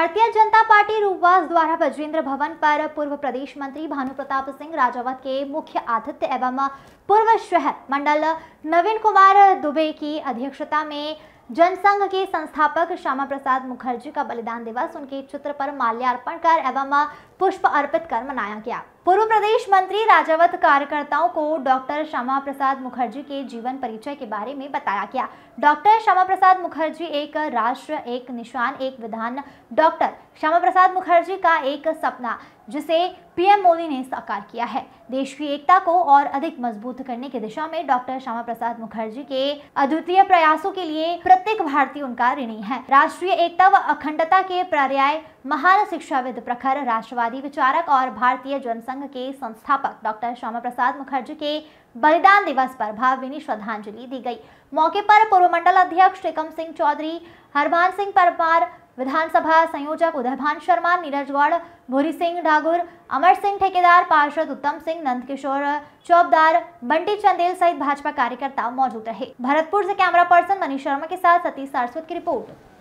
भारतीय जनता पार्टी रूपवास द्वारा बजेंद्र भवन पर पूर्व प्रदेश मंत्री भानु प्रताप सिंह राजावत के मुख्य आतिथ्य एवं पूर्व शहर मंडल नवीन कुमार दुबे की अध्यक्षता में जनसंघ के संस्थापक श्यामा प्रसाद मुखर्जी का बलिदान दिवस उनके चित्र पर माल्यार्पण कर एवं पुष्प अर्पित कर मनाया गया पूर्व प्रदेश मंत्री राजावत कार्यकर्ताओं को डॉक्टर श्यामा प्रसाद मुखर्जी के जीवन परिचय के बारे में बताया गया डॉक्टर श्यामा प्रसाद मुखर्जी एक राष्ट्र एक निशान एक विधान डॉक्टर श्यामा प्रसाद मुखर्जी का एक सपना जिसे पीएम मोदी ने साकार किया है देश की एकता को और अधिक मजबूत करने की दिशा में डॉक्टर श्यामा प्रसाद मुखर्जी के अद्वितीय प्रयासों के लिए प्रत्येक भारतीय उनका ऋणी है राष्ट्रीय एकता व अखंडता के पर्याय महान शिक्षाविद प्रखर राष्ट्रवादी विचारक और भारतीय जनसंघ के संस्थापक डॉक्टर श्यामा प्रसाद मुखर्जी के बलिदान दिवस पर भावभीनी श्रद्धांजलि दी गई मौके पर पूर्व मंडल अध्यक्ष टेकम सिंह चौधरी हरमान सिंह परमार विधानसभा संयोजक उदयभान शर्मा नीरज गौड़ भोरी सिंह ठाकुर अमर सिंह ठेकेदार पार्षद उत्तम सिंह नंदकिशोर चौबदार बंटी चंदेल सहित भाजपा कार्यकर्ता मौजूद रहे भरतपुर से कैमरा पर्सन मनीष शर्मा के साथ सतीश सारस्वत की रिपोर्ट